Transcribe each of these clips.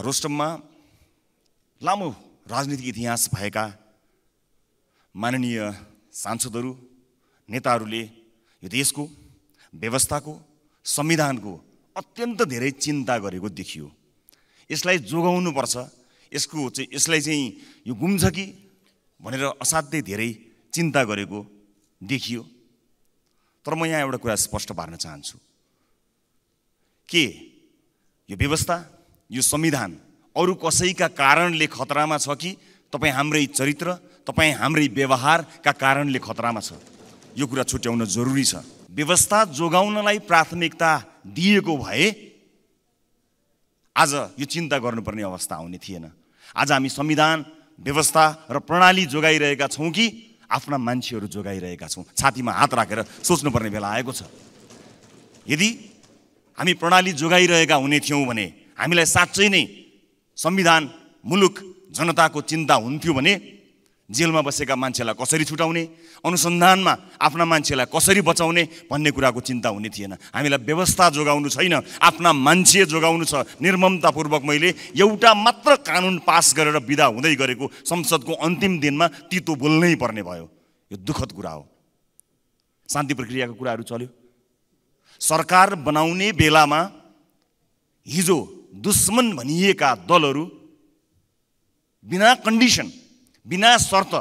रोस्टममा लामो राजनीतिक इतिहास भएका माननीय सांसदहरू नेताहरूले यो देशको व्यवस्थाको संविधानको अत्यन्त धेरै चिन्ता गरेको देखियो यसलाई जोगाउनुपर्छ यसको चाहिँ यसलाई चाहिँ यो गुम्छ कि भनेर असाध्यै धेरै चिन्ता गरेको देखियो तर म यहाँ एउटा कुरा स्पष्ट पार्न चाहन्छु के यो व्यवस्था यो संविधान अरू कसैका कारणले खतरामा छ कि तपाईँ हाम्रै चरित्र तपाईँ हाम्रै व्यवहारका कारणले खतरामा छ यो कुरा छुट्याउन जरुरी छ व्यवस्था जोगाउनलाई प्राथमिकता दिएको भए आज यो चिन्ता गर्नुपर्ने अवस्था आउने थिएन आज हामी संविधान व्यवस्था र प्रणाली जोगाइरहेका छौँ कि आफ्ना मान्छेहरू जोगाइरहेका छौँ छातीमा हात राखेर सोच्नुपर्ने बेला आएको छ यदि हामी प्रणाली जोगाइरहेका हुने थियौँ भने हामीलाई साँच्चै नै संविधान मुलुक जनताको चिन्ता हुन्थ्यो भने जेलमा बसेका मान्छेलाई कसरी छुटाउने अनुसन्धानमा आफ्ना मान्छेलाई कसरी बचाउने भन्ने कुराको चिन्ता हुने थिएन हामीलाई व्यवस्था जोगाउनु छैन आफ्ना मान्छे जोगाउनु छ निर्ममतापूर्वक मैले एउटा मात्र कानुन पास गरेर विदा हुँदै गरेको संसदको अन्तिम दिनमा तितो बोल्नै पर्ने भयो यो दुःखद कुरा हो शान्ति प्रक्रियाको कुराहरू चल्यो सरकार बनाउने बेलामा हिजो दुश्मन भनिएका दलहरू बिना कन्डिसन बिना शर्त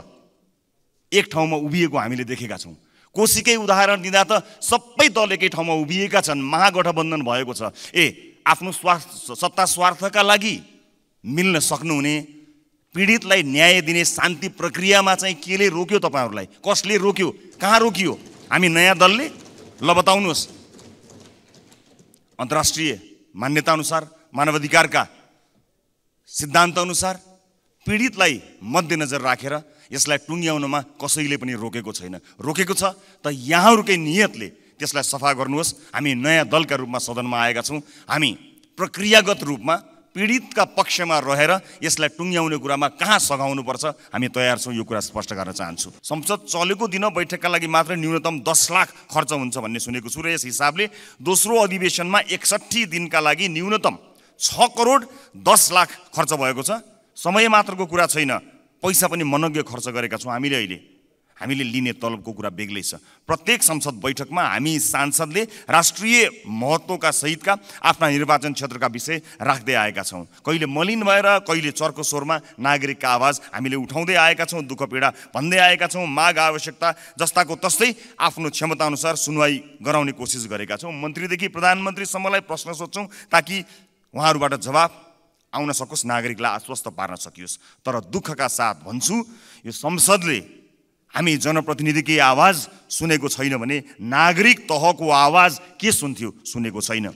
एक ठाउँमा उभिएको हामीले देखेका छौँ कोसीकै उदाहरण दिँदा त सबै दल एकै ठाउँमा उभिएका छन् महागठबन्धन भएको छ ए आफ्नो स्वार्थ सत्ता स्वार्थका लागि मिल्न सक्नुहुने पीडितलाई न्याय दिने शान्ति प्रक्रियामा चाहिँ केले रोक्यो तपाईँहरूलाई कसले रोक्यो कहाँ रोकियो हामी नयाँ दलले ल बताउनुहोस् अन्तर्राष्ट्रिय मान्यताअनुसार मानवाधिकारका अनुसार पीडितलाई मध्यनजर राखेर यसलाई टुङ्ग्याउनमा कसैले पनि रोकेको छैन रोकेको छ त यहाँहरूकै नियतले त्यसलाई सफा गर्नुहोस् हामी नयाँ दलका रूपमा सदनमा आएका छौँ हामी प्रक्रियागत रूपमा पीडितका पक्षमा रहेर यसलाई टुङ्ग्याउने कुरामा कहाँ सघाउनुपर्छ हामी तयार छौँ यो कुरा स्पष्ट गर्न चाहन्छु संसद चलेको दिन बैठकका लागि मात्र न्यूनतम दस लाख खर्च हुन्छ भन्ने सुनेको छु र यस हिसाबले दोस्रो अधिवेशनमा एकसट्ठी दिनका लागि न्यूनतम छ करोड दस लाख खर्च भएको छ समय मात्रको कुरा छैन पैसा पनि मनज्ञ खर्च गरेका छौँ हामीले अहिले हामीले लिने तलबको कुरा बेग्लै छ प्रत्येक संसद बैठकमा हामी सांसदले राष्ट्रिय महत्त्वका सहितका आफ्ना निर्वाचन क्षेत्रका विषय राख्दै आएका छौँ कहिले मलिन भएर कहिले चर्को स्वरमा नागरिकका आवाज हामीले उठाउँदै आएका छौँ दुःख पीडा भन्दै आएका छौँ माग आवश्यकता जस्ताको तस्तै आफ्नो क्षमताअनुसार सुनवाई गराउने कोसिस गरेका छौँ मन्त्रीदेखि प्रधानमन्त्रीसम्मलाई प्रश्न सोध्छौँ ताकि उहाँहरूबाट जवाब आउन सकोस् नागरिकलाई आश्वस्त पार्न सकियोस् तर दुःखका साथ भन्छु यो संसदले हामी जनप्रतिनिधिकै आवाज सुनेको छैन भने नागरिक तहको आवाज के सुन्थ्यो सुनेको छैन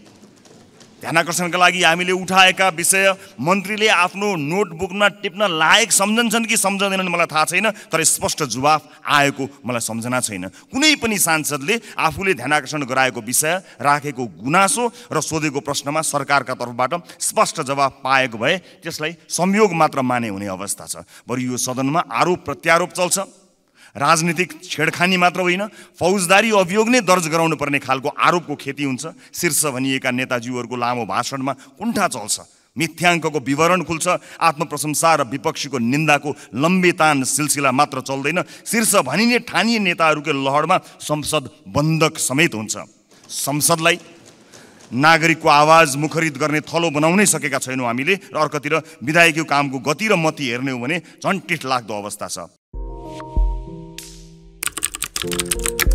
ध्यान लागि हामीले उठाएका विषय मन्त्रीले आफ्नो नोटबुकमा टिप्न लायक सम्झन्छन् कि सम्झँदैनन् मलाई थाहा छैन तर स्पष्ट जवाफ आएको मलाई सम्झना छैन कुनै पनि सांसदले आफूले ध्यानाकर्षण गराएको विषय राखेको गुनासो र सोधेको प्रश्नमा सरकारका तर्फबाट स्पष्ट जवाफ पाएको भए त्यसलाई संयोग मात्र माने हुने अवस्था छ बरु यो सदनमा आरोप प्रत्यारोप चल्छ राजनीतिक छेडखानी मात्र होइन फौजदारी अभियोग नै दर्ज गराउनुपर्ने खालको आरोपको खेती हुन्छ शीर्ष भनिएका नेताजीहरूको लामो भाषणमा कुण्ठा चल्छ मिथ्याङ्कको विवरण खुल्छ आत्मप्रशंसा र विपक्षीको निन्दाको लम्बेतान सिलसिला मात्र चल्दैन शीर्ष भनिने ठानिए नेताहरूको लहरमा संसद बन्धक समेत हुन्छ संसदलाई नागरिकको आवाज मुखरित गर्ने थलो बनाउनै सकेका छैनौँ हामीले र अर्कोतिर विधायकीय कामको गति र मती हेर्ने हो भने झन्टिठ लाग्दो अवस्था छ Música